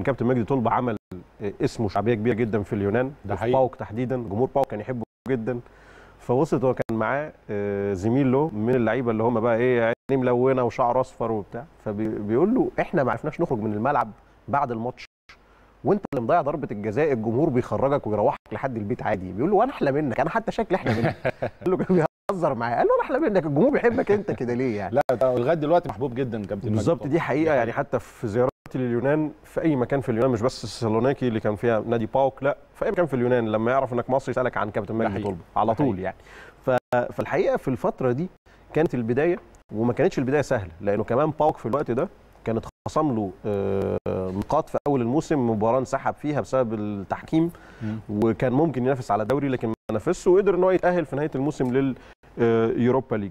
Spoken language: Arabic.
كابتن مجدي طلبه عمل اسمه شعبيه كبيره جدا في اليونان ده حقيقي باوك تحديدا جمهور باوك كان يحبه جدا فوصلت هو كان معاه آه، زميل له من اللعيبه اللي هم بقى ايه عينيه ملونه وشعر اصفر وبتاع فبيقول له احنا ما عرفناش نخرج من الملعب بعد الماتش وانت اللي مضيع ضربه الجزاء الجمهور بيخرجك ويروحك لحد البيت عادي بيقول له وانا احلى منك انا حتى شكلي احلى منك قال له كان بيهزر معاه قال له انا احلى منك الجمهور بيحبك انت كده ليه يعني لا لغايه دلوقتي محبوب جدا كابتن بالظبط دي حقيقه يعني حتى في زيارات وقت لليونان في اي مكان في اليونان مش بس السالونيكي اللي كان فيها نادي باوك لا في اي مكان في اليونان لما يعرف انك مصري يسالك عن كابتن مجدي على طول يعني فالحقيقه في الفتره دي كانت البدايه وما كانتش البدايه سهله لانه كمان باوك في الوقت ده كانت خصم له آه، نقاط في اول الموسم مباراه انسحب فيها بسبب التحكيم وكان ممكن ينافس على دوري لكن ما نافسش وقدر ان هو يتاهل في نهايه الموسم لليوروبا آه، ليج